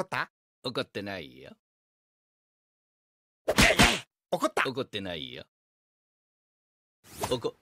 怒った怒ってないよ。怒った怒ってないよ。怒